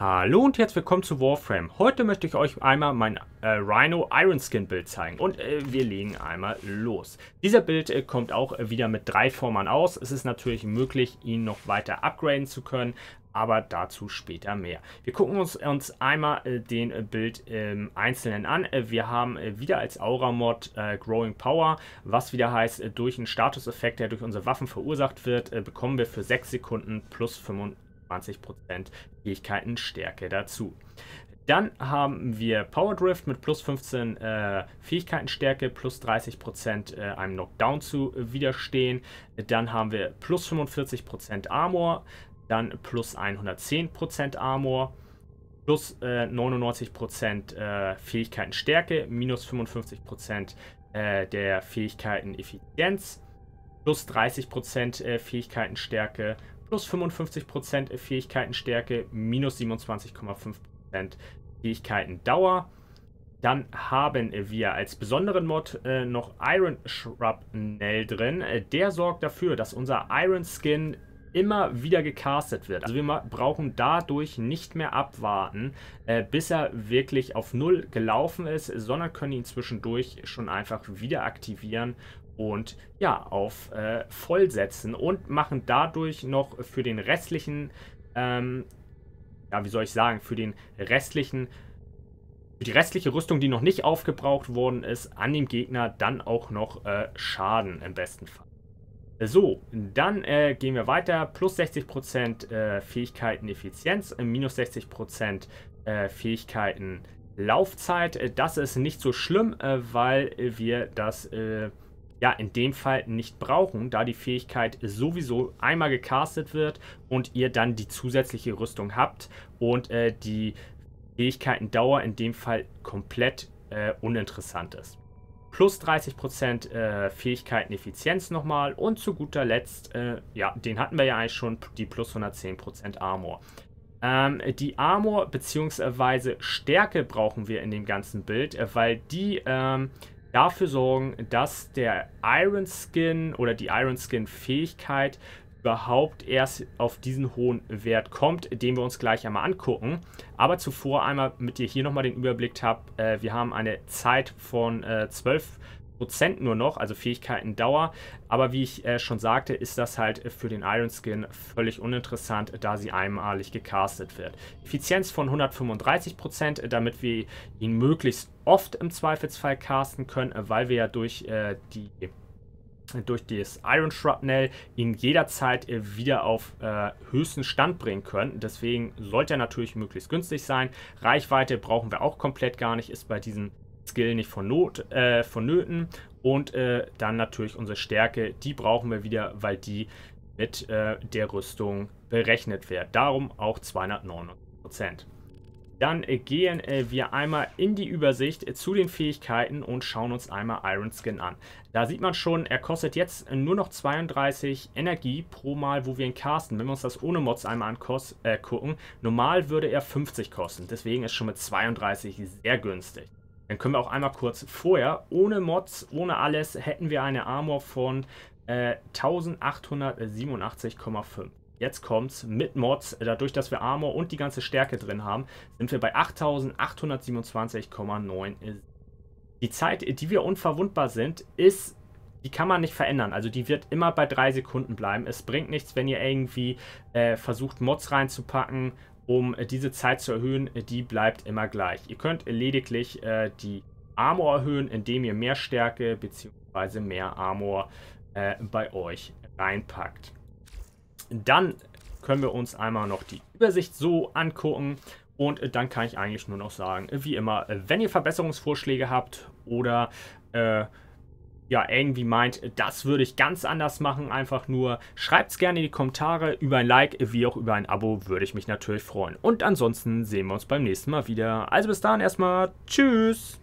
Hallo und herzlich willkommen zu Warframe. Heute möchte ich euch einmal mein äh, Rhino Iron Skin Bild zeigen und äh, wir legen einmal los. Dieser Bild äh, kommt auch wieder mit drei Formern aus. Es ist natürlich möglich, ihn noch weiter upgraden zu können, aber dazu später mehr. Wir gucken uns, uns einmal äh, den äh, Bild im ähm, Einzelnen an. Äh, wir haben äh, wieder als Aura-Mod Growing Power, was wieder heißt, durch einen Statuseffekt, der durch unsere Waffen verursacht wird, bekommen wir für 6 Sekunden plus 5, 20% Fähigkeiten Stärke dazu. Dann haben wir Power Drift mit plus 15 äh, Fähigkeitenstärke, plus 30% äh, einem Knockdown zu äh, widerstehen. Dann haben wir plus 45% Armor, dann plus 110% Armor, plus äh, 99% äh, Fähigkeitenstärke, minus 55% äh, der Fähigkeiten Effizienz, plus 30% äh, Fähigkeitenstärke, plus 55% Fähigkeitenstärke, minus 27,5% Fähigkeiten Dauer. Dann haben wir als besonderen Mod äh, noch Iron Shrub Nell drin. Äh, der sorgt dafür, dass unser Iron Skin immer wieder gecastet wird. Also wir brauchen dadurch nicht mehr abwarten, äh, bis er wirklich auf Null gelaufen ist, sondern können ihn zwischendurch schon einfach wieder aktivieren und ja, auf äh, Voll setzen und machen dadurch noch für den restlichen, ähm, ja, wie soll ich sagen, für den restlichen für die restliche Rüstung, die noch nicht aufgebraucht worden ist, an dem Gegner dann auch noch äh, Schaden im besten Fall. So, dann äh, gehen wir weiter. Plus 60% äh, Fähigkeiten Effizienz, äh, minus 60% äh, Fähigkeiten Laufzeit. Äh, das ist nicht so schlimm, äh, weil wir das äh, ja in dem Fall nicht brauchen, da die Fähigkeit sowieso einmal gecastet wird und ihr dann die zusätzliche Rüstung habt und die Fähigkeiten Dauer in dem Fall komplett uninteressant ist plus 30% äh, Fähigkeiten Effizienz nochmal und zu guter Letzt, äh, ja, den hatten wir ja eigentlich schon, die plus 110% Armor. Ähm, die Armor bzw. Stärke brauchen wir in dem ganzen Bild, äh, weil die ähm, dafür sorgen, dass der Iron Skin oder die Iron Skin Fähigkeit überhaupt erst auf diesen hohen Wert kommt, den wir uns gleich einmal angucken. Aber zuvor einmal mit dir hier nochmal den Überblick habe. Äh, wir haben eine Zeit von äh, 12 Prozent nur noch, also Fähigkeiten Dauer. Aber wie ich äh, schon sagte, ist das halt für den Iron Skin völlig uninteressant, da sie einmalig gecastet wird. Effizienz von 135 Prozent, damit wir ihn möglichst oft im Zweifelsfall casten können, weil wir ja durch äh, die durch das Iron Shrapnel ihn jederzeit äh, wieder auf äh, höchsten Stand bringen können. Deswegen sollte er natürlich möglichst günstig sein. Reichweite brauchen wir auch komplett gar nicht, ist bei diesem Skill nicht von Not, äh, vonnöten. Und äh, dann natürlich unsere Stärke, die brauchen wir wieder, weil die mit äh, der Rüstung berechnet wird. Darum auch 209 Prozent. Dann äh, gehen äh, wir einmal in die Übersicht äh, zu den Fähigkeiten und schauen uns einmal Iron Skin an. Da sieht man schon, er kostet jetzt nur noch 32 Energie pro Mal, wo wir ihn casten. Wenn wir uns das ohne Mods einmal angucken, normal würde er 50 kosten. Deswegen ist schon mit 32 sehr günstig. Dann können wir auch einmal kurz vorher, ohne Mods, ohne alles, hätten wir eine Armor von äh, 1887,5. Jetzt kommt's mit Mods, dadurch, dass wir Armor und die ganze Stärke drin haben, sind wir bei 8827,9. Die Zeit, die wir unverwundbar sind, ist, die kann man nicht verändern. Also die wird immer bei drei Sekunden bleiben. Es bringt nichts, wenn ihr irgendwie äh, versucht, Mods reinzupacken, um äh, diese Zeit zu erhöhen. Die bleibt immer gleich. Ihr könnt lediglich äh, die Armor erhöhen, indem ihr mehr Stärke bzw. mehr Armor äh, bei euch reinpackt. Dann können wir uns einmal noch die Übersicht so angucken. Und äh, dann kann ich eigentlich nur noch sagen, äh, wie immer, äh, wenn ihr Verbesserungsvorschläge habt oder äh, ja, irgendwie meint, das würde ich ganz anders machen, einfach nur schreibt es gerne in die Kommentare. Über ein Like wie auch über ein Abo würde ich mich natürlich freuen. Und ansonsten sehen wir uns beim nächsten Mal wieder. Also bis dahin erstmal. Tschüss.